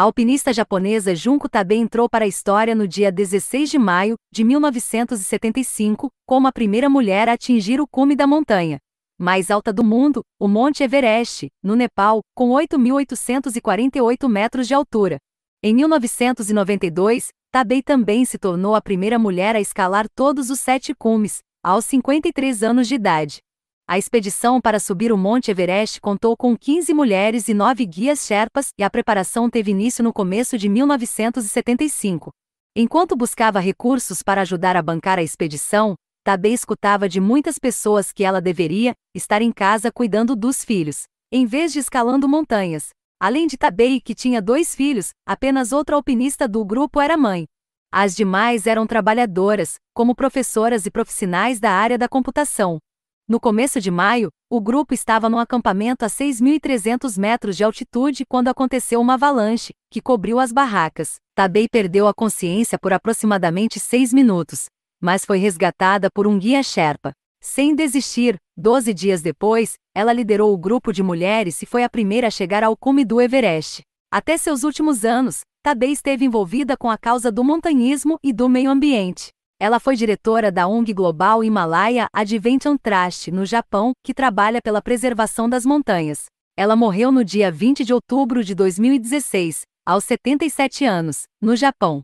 A alpinista japonesa Junko Tabe entrou para a história no dia 16 de maio de 1975 como a primeira mulher a atingir o cume da montanha mais alta do mundo, o Monte Everest, no Nepal, com 8.848 metros de altura. Em 1992, Tabei também se tornou a primeira mulher a escalar todos os sete cumes, aos 53 anos de idade. A expedição para subir o Monte Everest contou com 15 mulheres e 9 guias Sherpas e a preparação teve início no começo de 1975. Enquanto buscava recursos para ajudar a bancar a expedição, Tabei escutava de muitas pessoas que ela deveria estar em casa cuidando dos filhos, em vez de escalando montanhas. Além de Tabei, que tinha dois filhos, apenas outra alpinista do grupo era mãe. As demais eram trabalhadoras, como professoras e profissionais da área da computação. No começo de maio, o grupo estava num acampamento a 6.300 metros de altitude quando aconteceu uma avalanche, que cobriu as barracas. Tabei perdeu a consciência por aproximadamente seis minutos, mas foi resgatada por um guia Sherpa. Sem desistir, 12 dias depois, ela liderou o grupo de mulheres e foi a primeira a chegar ao cume do Everest. Até seus últimos anos, Tabei esteve envolvida com a causa do montanhismo e do meio ambiente. Ela foi diretora da ONG Global Himalaia Adventure Trust no Japão, que trabalha pela preservação das montanhas. Ela morreu no dia 20 de outubro de 2016, aos 77 anos, no Japão.